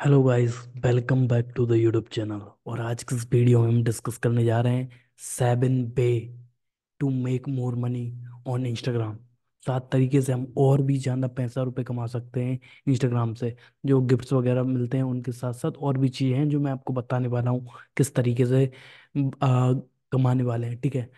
hello guys welcome back to the YouTube channel और आज के इस वीडियो में हम डिस्कस करने जा रहे हैं seven way to make more money on Instagram सात तरीके से हम और भी ज़्यादा पैसा रुपए कमा सकते हैं इंस्टाग्राम से जो गिफ्ट्स वगैरह मिलते हैं उनके साथ साथ और भी चीज़ें हैं जो मैं आपको बताने वाला हूँ किस तरीके से आ, कमाने वाले हैं ठीक है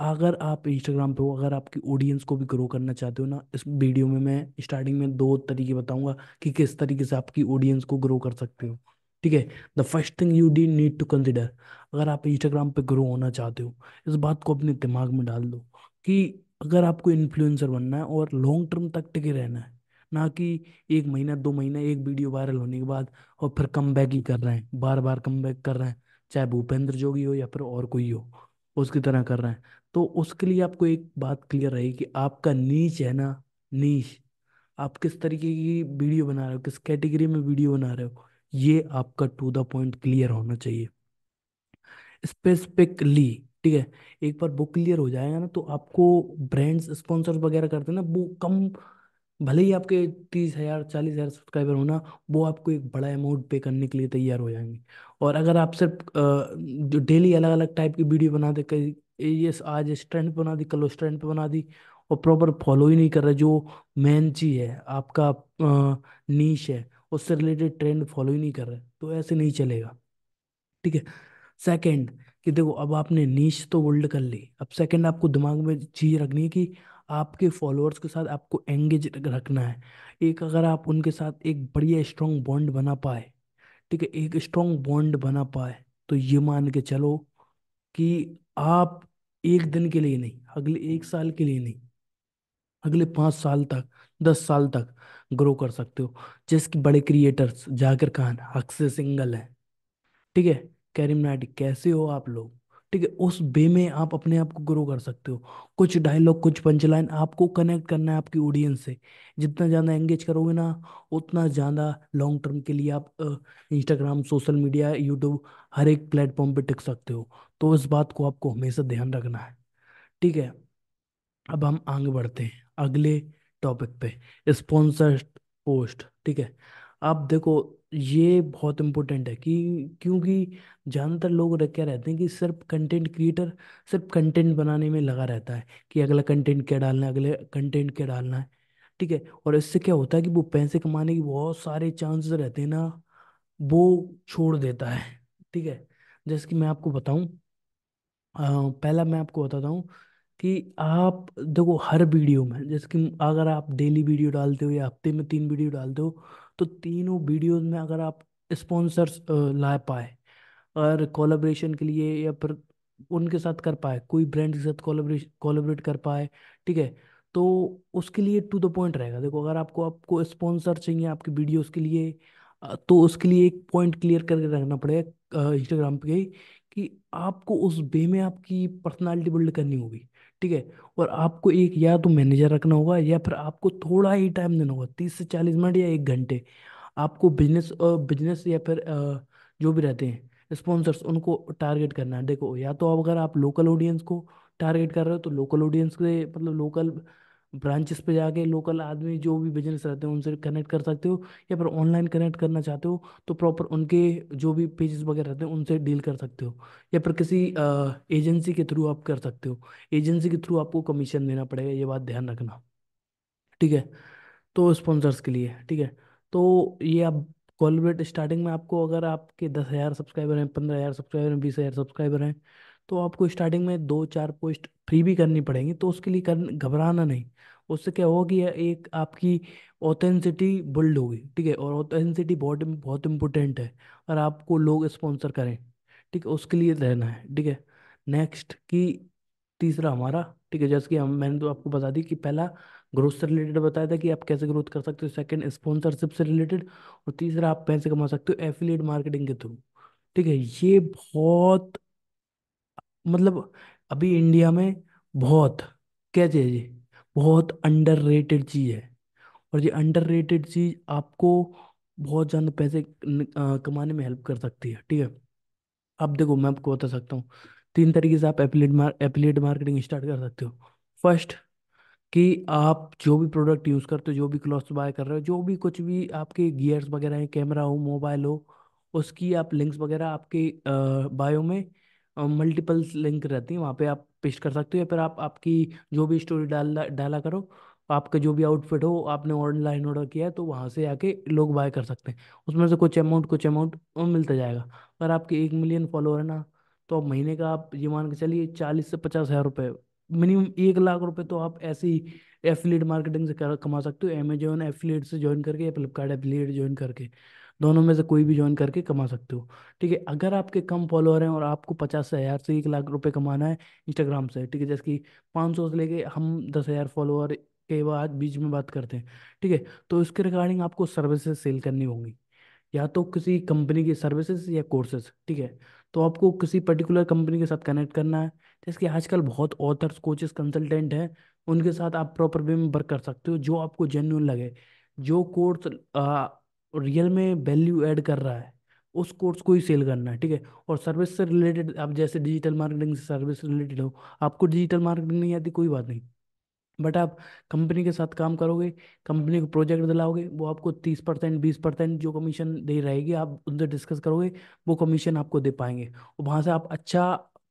अगर आप इंस्टाग्राम पे हो अगर आपकी ऑडियंस को भी ग्रो करना चाहते हो ना इस वीडियो में मैं स्टार्टिंग में दो तरीके बताऊंगा कि किस तरीके से आपकी ऑडियंस को ग्रो कर सकते हो ठीक है द फर्स्ट थिंग यू डी नीड टू कंसिडर अगर आप इंस्टाग्राम पे ग्रो होना चाहते हो इस बात को अपने दिमाग में डाल दो कि अगर आपको इन्फ्लुएंसर बनना है और लॉन्ग टर्म तक टिके रहना है ना कि एक महीना दो महीना एक वीडियो वायरल होने के बाद और फिर कम बैक ही कर रहे हैं बार बार कम बैक कर रहे हैं चाहे भूपेंद्र जोगी हो या फिर और कोई हो उसकी तरह कर रहे हैं तो उसके लिए आपको एक बात क्लियर रहेगी कि आपका नीच है ना नीच आप किस तरीके की वीडियो बना रहे हो किस कैटेगरी में वीडियो बना रहे हो ये आपका टू द पॉइंट क्लियर होना चाहिए स्पेसिफिकली ठीक है एक बार वो क्लियर हो जाएगा ना तो आपको ब्रांड्स स्पॉन्सर वगैरह करते हैं ना वो कम भले ही आपके तीस हज़ार चालीस हज़ार सब्सक्राइबर होना वो आपको एक बड़ा अमाउंट पे करने के लिए तैयार हो जाएंगे और अगर आप सिर्फ जो डेली अलग अलग टाइप की वीडियो बनाते कई एस आज इस पे बना दी कल उस पे बना दी और प्रॉपर फॉलो ही नहीं कर रहे जो मेन चीज़ है आपका नीच है उससे रिलेटेड ट्रेंड फॉलो ही नहीं कर रहे तो ऐसे नहीं चलेगा ठीक है सेकंड कि देखो अब आपने नीच तो होल्ड कर ली अब सेकंड आपको दिमाग में चीज़ रखनी है कि आपके फॉलोअर्स के साथ आपको एंगेज रखना है एक अगर आप उनके साथ एक बढ़िया स्ट्रॉन्ग बॉन्ड बना पाए ठीक है एक स्ट्रॉन्ग बॉन्ड बना पाए तो ये मान के चलो कि आप एक दिन के लिए नहीं अगले एक साल के लिए नहीं अगले पाँच साल तक दस साल तक ग्रो कर सकते हो जैसे कि बड़े क्रिएटर्स जाकिर खान अक्सर सिंगल है ठीक है कैरिम नाटी कैसे हो आप लोग ठीक है उस बे में आप अपने आप को ग्रो कर सकते हो कुछ डायलॉग कुछ पंचलाइन आपको कनेक्ट करना है आपकी ऑडियंस से जितना ज़्यादा एंगेज करोगे ना उतना ज़्यादा लॉन्ग टर्म के लिए आप इंस्टाग्राम सोशल मीडिया यूट्यूब हर एक प्लेटफॉर्म पे टिक सकते हो तो इस बात को आपको हमेशा ध्यान रखना है ठीक है अब हम आगे बढ़ते हैं अगले टॉपिक पे स्पॉन्सर्ड पोस्ट ठीक है आप देखो ये बहुत इम्पोर्टेंट है कि क्योंकि ज़्यादातर लोग रह- क्या रहते हैं कि सिर्फ कंटेंट क्रिएटर सिर्फ कंटेंट बनाने में लगा रहता है कि अगला कंटेंट क्या डालना है अगले कंटेंट क्या डालना है ठीक है और इससे क्या होता है कि वो पैसे कमाने के बहुत सारे चांसेस रहते हैं ना वो छोड़ देता है ठीक है जैसे कि मैं आपको बताऊं पहला मैं आपको बताता हूँ कि आप देखो हर वीडियो में जैसे कि अगर आप डेली वीडियो डालते हो या हफ्ते में तीन वीडियो डालते हो तो तीनों वीडियोज में अगर आप स्पॉन्सर्स ला पाए और कोलाब्रेशन के लिए या फिर उनके साथ कर पाए कोई ब्रांड के साथ कोलाब्रेशन कोलाब्रेट कर पाए ठीक है तो उसके लिए टू द पॉइंट रहेगा देखो अगर आपको आपको स्पॉन्सर चाहिए आपकी वीडियोस के लिए तो उसके लिए एक पॉइंट क्लियर करके रखना पड़ेगा इंस्टाग्राम पे कि आपको उस वे में आपकी पर्सनालिटी बिल्ड करनी होगी ठीक है और आपको एक या तो मैनेजर रखना होगा या फिर आपको थोड़ा ही टाइम देना होगा तीस से चालीस मिनट या एक घंटे आपको बिजनेस बिजनेस या फिर जो भी रहते हैं स्पॉन्सर्स उनको टारगेट करना है देखो या तो अगर आप लोकल ऑडियंस को टारगेट कर रहे हो तो लोकल ऑडियंस के मतलब लोकल ब्रांचेस पे जाके लोकल आदमी जो भी बिजनेस रहते हैं उनसे कनेक्ट कर सकते हो या फिर ऑनलाइन कनेक्ट करना चाहते हो तो प्रॉपर उनके जो भी पेजेस वगैरह रहते हैं उनसे डील कर सकते हो या फिर किसी एजेंसी के थ्रू आप कर सकते हो एजेंसी के थ्रू आपको कमीशन देना पड़ेगा ये बात ध्यान रखना ठीक है तो स्पॉन्सर्स के लिए ठीक है तो ये आप कॉलब्रेट स्टार्टिंग में आपको अगर आपके दस हज़ार सब्सक्राइबर हैं पंद्रह हज़ार सब्सक्राइबर हैं बीस हज़ार सब्सक्राइबर हैं तो आपको स्टार्टिंग में दो चार पोस्ट फ्री भी करनी पड़ेंगी तो उसके लिए कर घबराना नहीं उससे क्या होगा कि एक आपकी ऑथेंसिटी बिल्ड होगी ठीक है और ऑथेंसिटी बहुत बहुत इंपॉर्टेंट है और आपको लोग स्पॉन्सर करें ठीक है उसके लिए रहना है ठीक है नेक्स्ट कि तीसरा हमारा ठीक है जैसे कि हम मैंने तो आपको बता दी कि पहला ग्रोथ से रिलेटेड बताया था कि आप कैसे ग्रोथ कर सकते हो सेकंड स्पॉन्सरशिप से रिलेटेड और तीसरा आप पैसे कमा सकते हो एफिलेट मार्केटिंग के थ्रू ठीक है ये बहुत मतलब अभी इंडिया में बहुत क्या चीज़ है ये अंडर रेटेड चीज़ है और ये रेटेड चीज़ आपको बहुत ज़्यादा पैसे कमाने में हेल्प कर सकती है ठीक है अब देखो मैं आपको बता सकता हूँ तीन तरीके से आप एफिलेट मार एफिलेट मार्केटिंग स्टार्ट कर सकते हो फर्स्ट कि आप जो भी प्रोडक्ट यूज़ करते हो जो भी क्लॉथ बाय कर रहे हो जो भी कुछ भी आपके गियर्स वगैरह हैं कैमरा हो मोबाइल हो उसकी आप लिंक्स वगैरह आपके बायो में मल्टीपल लिंक रहती हैं वहाँ पे आप पेस्ट कर सकते हो या फिर आप आपकी जो भी स्टोरी डाल डाला करो आपका जो भी आउटफिट हो आपने ऑनलाइन ऑर्डर किया है तो वहाँ से आके लोग बाय कर सकते हैं उसमें से कुछ अमाउंट कुछ अमाउंट मिलता जाएगा अगर आपके एक मिलियन फॉलोअर है ना तो आप महीने का आप ये मान के चलिए चालीस से पचास हज़ार रुपये मिनिमम एक लाख रुपए तो आप ऐसी एफिलेट मार्केटिंग से कर, कमा सकते हो अमेजोन एफिलेट से ज्वाइन करके या फ्लिपकार्ट एफिलेट ज्वाइन करके दोनों में से कोई भी ज्वाइन करके कमा सकते हो ठीक है अगर आपके कम फॉलोअर हैं और आपको पचास हज़ार से एक लाख रुपए कमाना है इंस्टाग्राम से ठीक है जैसे कि पाँच सौ से लेके हम दस हज़ार फॉलोअर के बाद बीच में बात करते हैं ठीक है तो इसके रिगार्डिंग आपको सर्विसेज सेल करनी होंगी या तो किसी कंपनी की सर्विसेज या कोर्सेज ठीक है तो आपको किसी पर्टिकुलर कंपनी के साथ कनेक्ट करना है जैसे कि आजकल बहुत ऑथर्स कोचेस कंसल्टेंट हैं उनके साथ आप प्रॉपर वे में वर्क कर सकते हो जो आपको जेन्यून लगे जो कोर्स और रियल में वैल्यू ऐड कर रहा है उस कोर्स को ही सेल करना है ठीक है और सर्विस से रिलेटेड आप जैसे डिजिटल मार्केटिंग से सर्विस रिलेटेड हो आपको डिजिटल मार्केटिंग नहीं आती कोई बात नहीं बट आप कंपनी के साथ काम करोगे कंपनी को प्रोजेक्ट दिलाओगे वो आपको तीस परसेंट बीस परसेंट जो कमीशन दे रहेगी आप उनसे डिस्कस करोगे वो कमीशन आपको दे पाएंगे और वहाँ से आप अच्छा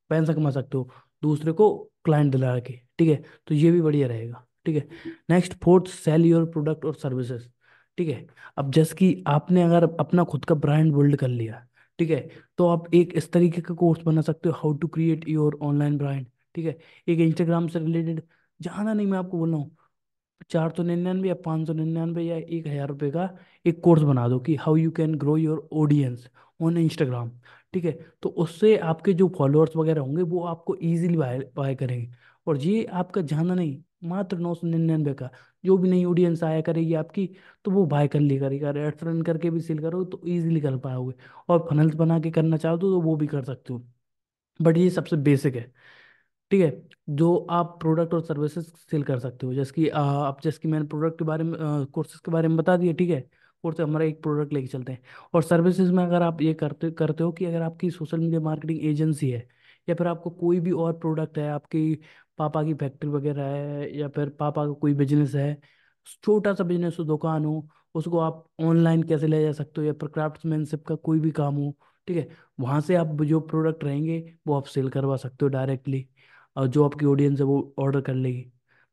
पैसा कमा सकते हो दूसरे को क्लाइंट दिला के ठीक है तो ये भी बढ़िया रहेगा ठीक है next fourth sell your product और सर्विसेज ठीक है अब जैसे कि आपने अगर अपना खुद का ब्रांड बिल्ड कर लिया ठीक है तो आप एक इस तरीके का कोर्स बना सकते हो how to create your online brand ठीक है एक इंस्टाग्राम से रिलेटेड ज़्यादा नहीं मैं आपको बोल रहा हूँ चार सौ निन्यानवे या पाँच सौ निन्यानवे या एक हज़ार रुपये का एक कोर्स बना दो कि how you can grow your audience on Instagram ठीक है तो उससे आपके जो फॉलोअर्स वगैरह होंगे वो आपको ईजिली बाय बाय करेंगे और ये आपका जाना नहीं मात्र नौ सौ निन्यानवे का जो भी नई ऑडियंस आया करेगी आपकी तो वो बाय कर ली करेगी अगर एड्स रन करके भी सेल करो तो ईजिली कर पाओगे और फनल्स बना के करना चाहो तो, तो वो भी कर सकते हो बट ये सबसे बेसिक है ठीक है जो आप प्रोडक्ट और सर्विसेज सेल कर सकते हो जैसे कि आप जैसे कि मैंने प्रोडक्ट के बारे में कोर्सेज के बारे में बता दिया ठीक है और से हमारा एक प्रोडक्ट लेके चलते हैं और सर्विसेज में अगर आप ये करते करते हो कि अगर आपकी सोशल मीडिया मार्केटिंग एजेंसी है या फिर आपको कोई भी और प्रोडक्ट है आपकी पापा की फैक्ट्री वगैरह है या फिर पापा का कोई बिजनेस है छोटा सा बिजनेस हो दुकान हो उसको आप ऑनलाइन कैसे ले जा सकते हो या फिर क्राफ्टमैनशिप का कोई भी काम हो ठीक है वहाँ से आप जो प्रोडक्ट रहेंगे वो आप सेल करवा सकते हो डायरेक्टली और जो आपकी ऑडियंस है वो ऑर्डर कर लेगी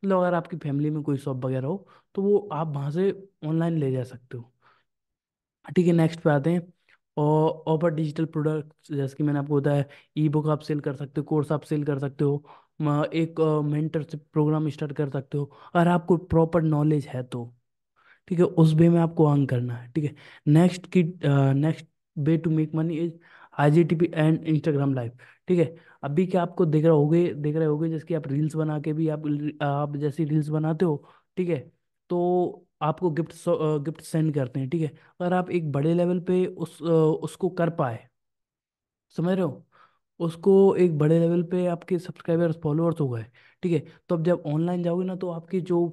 मतलब अगर आपकी फैमिली में कोई शॉप वगैरह हो तो वो आप वहाँ से ऑनलाइन ले जा सकते हो ठीक है नेक्स्ट पे आते हैं और ऑफर डिजिटल प्रोडक्ट्स जैसे कि मैंने आपको बताया ई बुक आप सेल कर सकते हो कोर्स आप सेल कर सकते हो एक मेंटरशिप प्रोग्राम स्टार्ट कर सकते हो अगर आपको प्रॉपर नॉलेज है तो ठीक है उस वे में आपको अर्न करना है ठीक है नेक्स्ट की next way to make money is I G T P and Instagram live ठीक है अभी क्या आपको देख रहे होगे देख रहे होगे जैसे कि आप रील्स बना के भी आप आप जैसी रील्स बनाते हो ठीक है तो आपको गिफ्ट गिफ्ट सेंड करते हैं ठीक है अगर आप एक बड़े लेवल पे उस उसको कर पाए समझ रहे हो उसको एक बड़े लेवल पे आपके सब्सक्राइबर्स फॉलोअर्स हो गए ठीक है तो अब जब ऑनलाइन जाओगे ना तो आपके जो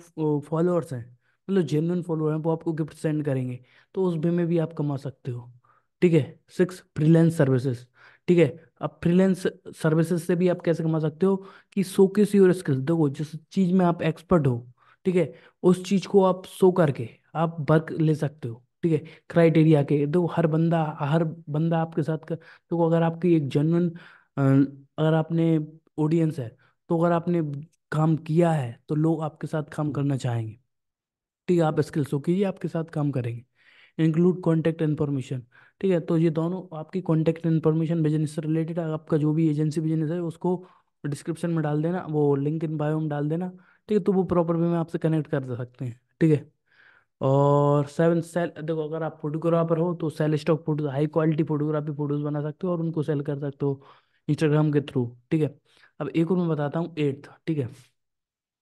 फॉलोअर्स हैं मतलब जेन्युन फॉलोअर हैं वो आपको गिफ्ट सेंड करेंगे तो उस वे में भी आप कमा सकते हो ठीक है सिक्स फ्रीलेंस सर्विसेज ठीक है अब फ्रीलेंस सर्विसेज से भी आप कैसे कमा सकते हो कि सो शोकेस योर स्किल्स देखो जिस चीज़ में आप एक्सपर्ट हो ठीक है उस चीज को आप शो करके आप वर्क ले सकते हो ठीक है क्राइटेरिया के देखो हर बंदा हर बंदा आपके साथ कर देखो तो अगर आपकी एक जनवन अगर आपने ऑडियंस है तो अगर आपने काम किया है तो लोग आपके साथ काम करना चाहेंगे ठीक है आप स्किल शो कीजिए आपके साथ काम करेंगे इंक्लूड कॉन्टैक्ट इन्फॉर्मेशन ठीक है तो ये दोनों आपकी कॉन्टैक्ट इन्फॉर्मेशन बिजनेस से रिलेटेड आपका जो भी एजेंसी बिजनेस है उसको डिस्क्रिप्शन में डाल देना वो लिंक इन बायो में डाल देना ठीक है तो वो प्रॉपर वे में आपसे कनेक्ट कर सकते हैं ठीक है और सेवन सेल देखो अगर आप फोटोग्राफर हो तो sell stock photo high quality photography photos बना सकते हो और उनको सेल कर सकते हो इंस्टाग्राम के थ्रू ठीक है अब एक और मैं बताता हूँ एट्थ ठीक है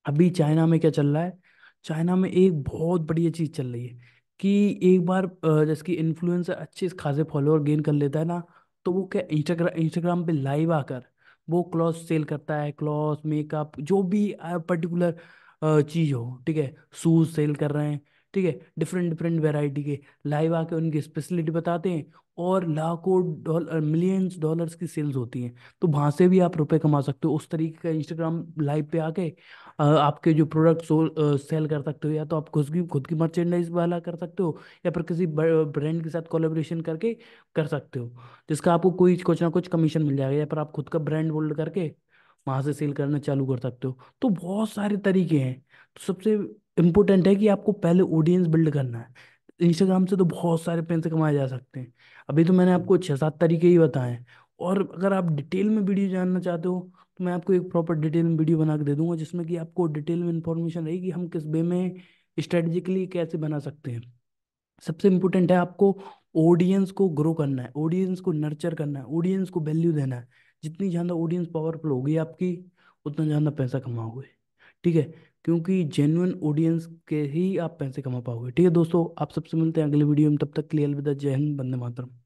अभी चाइना में क्या चल रहा है चाइना में एक बहुत बढ़िया चीज़ चल रही है कि एक बार जैसे कि इन्फ्लुएंसर अच्छे खासे फॉलोअर गेन कर लेता है ना तो वो क्या इंस्टाग्राम इंस्टाग्राम पे लाइव आकर वो क्लॉथ सेल करता है क्लॉथ मेकअप जो भी पर्टिकुलर चीज़ हो ठीक है शूज़ सेल कर रहे हैं ठीक है डिफरेंट डिफरेंट वेराइटी के लाइव आके उनकी स्पेशलिटी बताते हैं और लाखों डॉलर मिलियंस डॉलर्स की सेल्स होती हैं तो वहाँ से भी आप रुपए कमा सकते हो उस तरीके का इंस्टाग्राम लाइव पे आके आपके जो प्रोडक्ट सेल कर सकते हो या तो आप खुद की खुद की मर्चेंडाइज वाला कर सकते हो या फिर किसी ब्रांड के साथ कोलेब्रेशन करके कर सकते हो जिसका आपको कोई कुछ ना कुछ कमीशन मिल जाएगा या फिर आप खुद का ब्रांड होल्ड करके वहाँ से सेल करना चालू कर सकते हो तो बहुत सारे तरीके हैं तो सबसे इम्पोर्टेंट है कि आपको पहले ऑडियंस बिल्ड करना है इंस्टाग्राम से तो बहुत सारे पैसे कमाए जा सकते हैं अभी तो मैंने आपको छः सात तरीके ही बताए हैं और अगर आप डिटेल में वीडियो जानना चाहते हो तो मैं आपको एक प्रॉपर डिटेल में वीडियो बना के दे दूंगा जिसमें कि आपको डिटेल में इंफॉर्मेशन रहेगी हम किस वे में स्ट्रेटजिकली कैसे बना सकते हैं सबसे इम्पोर्टेंट है आपको ऑडियंस को ग्रो करना है ऑडियंस को नर्चर करना है ऑडियंस को वैल्यू देना है जितनी ज़्यादा ऑडियंस पावरफुल होगी आपकी उतना ज़्यादा पैसा कमाओगे ठीक है क्योंकि जेन्युन ऑडियंस के ही आप पैसे कमा पाओगे ठीक है दोस्तों आप सबसे मिलते हैं अगले वीडियो में तब तक के लिए अलविदा जय हिंद बंदे मातरम